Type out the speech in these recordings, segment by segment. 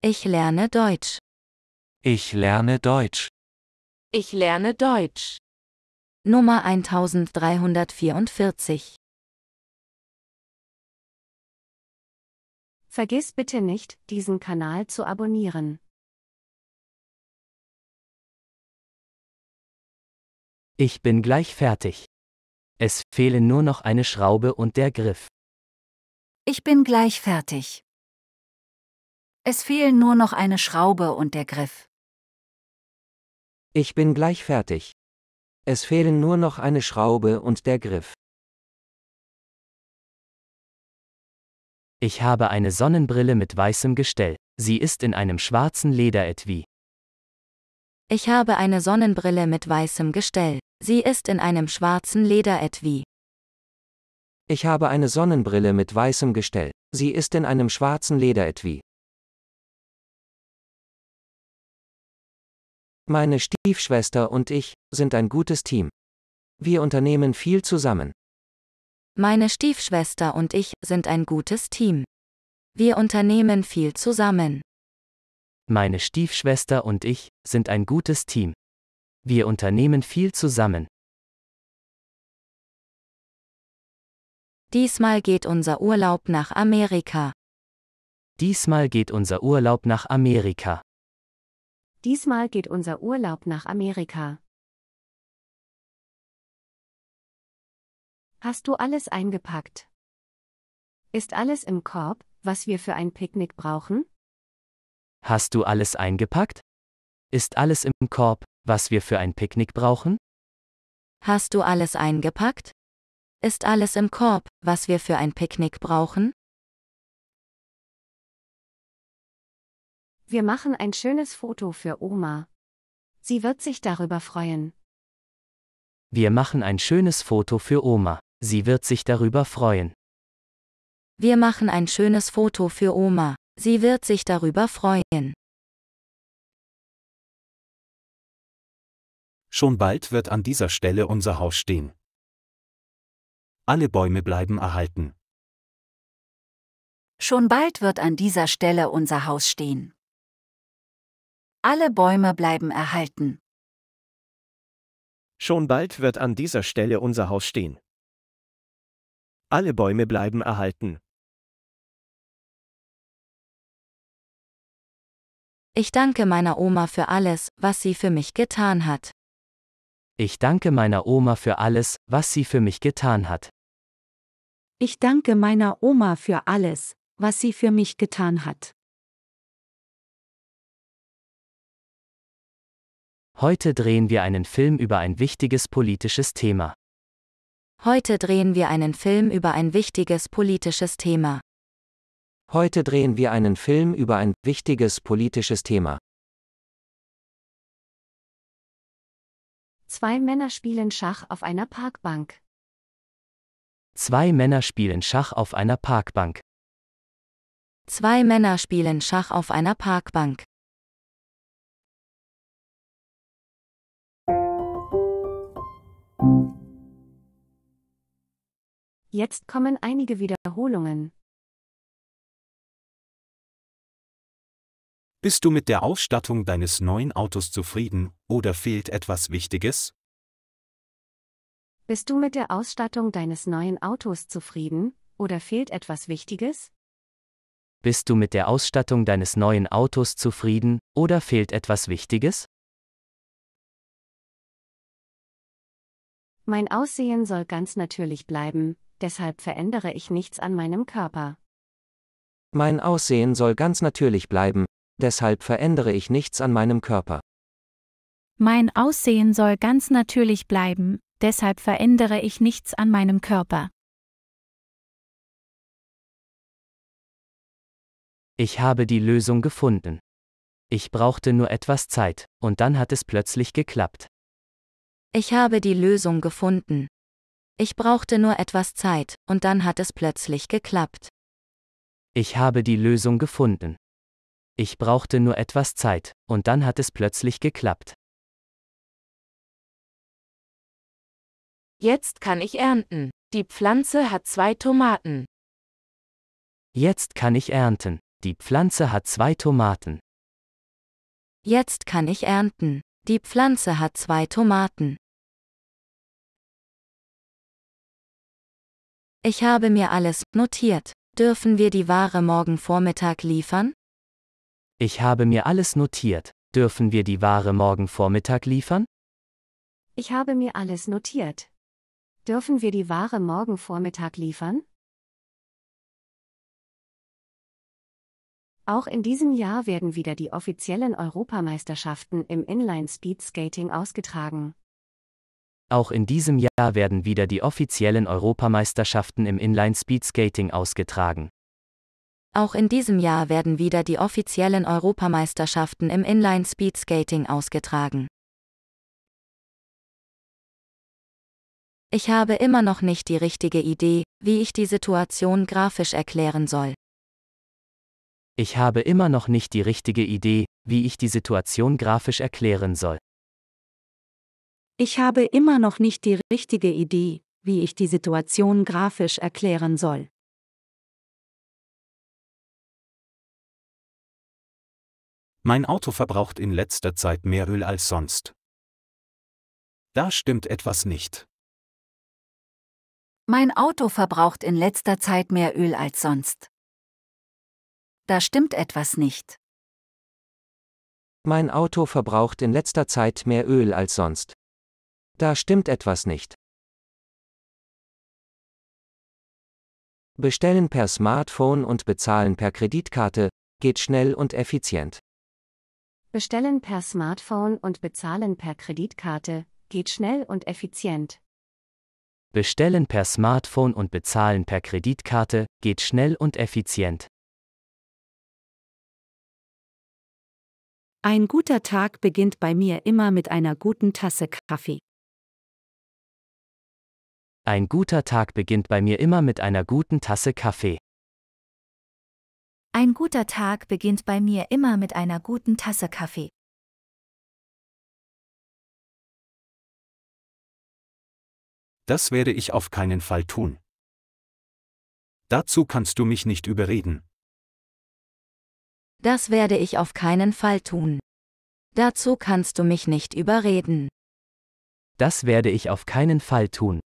Ich lerne Deutsch. Ich lerne Deutsch. Ich lerne Deutsch. Nummer 1344. Vergiss bitte nicht, diesen Kanal zu abonnieren. Ich bin gleich fertig. Es fehlen nur noch eine Schraube und der Griff. Ich bin gleich fertig. Es fehlen nur noch eine Schraube und der Griff. Ich bin gleich fertig. Es fehlen nur noch eine Schraube und der Griff. Ich habe eine Sonnenbrille mit weißem Gestell. Sie ist in einem schwarzen Lederetui. Ich habe eine Sonnenbrille mit weißem Gestell. Sie ist in einem schwarzen Lederetui. Ich habe eine Sonnenbrille mit weißem Gestell. Sie ist in einem schwarzen Lederetui. Meine Stiefschwester und ich sind ein gutes Team. Wir unternehmen viel zusammen. Meine Stiefschwester und ich sind ein gutes Team. Wir unternehmen viel zusammen. Meine Stiefschwester und ich sind ein gutes Team. Wir unternehmen viel zusammen. Diesmal geht unser Urlaub nach Amerika. Diesmal geht unser Urlaub nach Amerika. Diesmal geht unser Urlaub nach Amerika. Hast du alles eingepackt? Ist alles im Korb, was wir für ein Picknick brauchen? Hast du alles eingepackt? Ist alles im Korb, was wir für ein Picknick brauchen? Hast du alles eingepackt? Ist alles im Korb, was wir für ein Picknick brauchen? Wir machen ein schönes Foto für Oma. Sie wird sich darüber freuen. Wir machen ein schönes Foto für Oma. Sie wird sich darüber freuen. Wir machen ein schönes Foto für Oma. Sie wird sich darüber freuen. Schon bald wird an dieser Stelle unser Haus stehen. Alle Bäume bleiben erhalten. Schon bald wird an dieser Stelle unser Haus stehen. Alle Bäume bleiben erhalten. Schon bald wird an dieser Stelle unser Haus stehen. Alle Bäume bleiben erhalten. Ich danke meiner Oma für alles, was sie für mich getan hat. Ich danke meiner Oma für alles, was sie für mich getan hat. Ich danke meiner Oma für alles, was sie für mich getan hat. Heute drehen wir einen Film über ein wichtiges politisches Thema. Heute drehen wir einen Film über ein wichtiges politisches Thema. Heute drehen wir einen Film über ein wichtiges politisches Thema. Zwei Männer spielen Schach auf einer Parkbank. Zwei Männer spielen Schach auf einer Parkbank. Zwei Männer spielen Schach auf einer Parkbank. Jetzt kommen einige Wiederholungen. Bist du mit der Ausstattung deines neuen Autos zufrieden oder fehlt etwas Wichtiges? Bist du mit der Ausstattung deines neuen Autos zufrieden oder fehlt etwas Wichtiges? Bist du mit der Ausstattung deines neuen Autos zufrieden oder fehlt etwas Wichtiges? Mein Aussehen soll ganz natürlich bleiben, deshalb verändere ich nichts an meinem Körper. Mein Aussehen soll ganz natürlich bleiben, deshalb verändere ich nichts an meinem Körper. Mein Aussehen soll ganz natürlich bleiben, deshalb verändere ich nichts an meinem Körper. Ich habe die Lösung gefunden. Ich brauchte nur etwas Zeit, und dann hat es plötzlich geklappt. Ich habe die Lösung gefunden, ich brauchte nur etwas Zeit, und dann hat es plötzlich geklappt. Ich habe die Lösung gefunden. Ich brauchte nur etwas Zeit, und dann hat es plötzlich geklappt. Jetzt kann ich ernten. Die Pflanze hat zwei Tomaten. Jetzt kann ich ernten. Die Pflanze hat zwei Tomaten. Jetzt kann ich ernten. Die Pflanze hat zwei Tomaten. Ich habe mir alles notiert. Dürfen wir die Ware morgen Vormittag liefern? Ich habe mir alles notiert. Dürfen wir die Ware morgen Vormittag liefern? Ich habe mir alles notiert. Dürfen wir die Ware morgen Vormittag liefern? Auch in diesem Jahr werden wieder die offiziellen Europameisterschaften im Inline Speed Skating ausgetragen. Auch in diesem Jahr werden wieder die offiziellen Europameisterschaften im Inline Speed Skating ausgetragen. Auch in diesem Jahr werden wieder die offiziellen Europameisterschaften im Inline Speed ausgetragen. Ich habe immer noch nicht die richtige Idee, wie ich die Situation grafisch erklären soll. Ich habe immer noch nicht die richtige Idee, wie ich die Situation grafisch erklären soll. Ich habe immer noch nicht die richtige Idee, wie ich die Situation grafisch erklären soll. Mein Auto verbraucht in letzter Zeit mehr Öl als sonst. Da stimmt etwas nicht. Mein Auto verbraucht in letzter Zeit mehr Öl als sonst. Da stimmt etwas nicht. Mein Auto verbraucht in letzter Zeit mehr Öl als sonst. Da stimmt etwas nicht. Bestellen per Smartphone und bezahlen per Kreditkarte geht schnell und effizient. Bestellen per Smartphone und bezahlen per Kreditkarte geht schnell und effizient. Bestellen per Smartphone und bezahlen per Kreditkarte geht schnell und effizient. Ein guter Tag beginnt bei mir immer mit einer guten Tasse Kaffee. Ein guter Tag beginnt bei mir immer mit einer guten Tasse Kaffee. Ein guter Tag beginnt bei mir immer mit einer guten Tasse Kaffee. Das werde ich auf keinen Fall tun. Dazu kannst du mich nicht überreden. Das werde ich auf keinen Fall tun. Dazu kannst du mich nicht überreden. Das werde ich auf keinen Fall tun.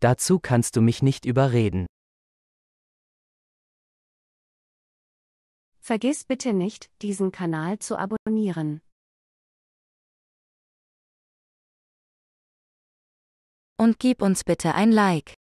Dazu kannst du mich nicht überreden. Vergiss bitte nicht, diesen Kanal zu abonnieren. Und gib uns bitte ein Like.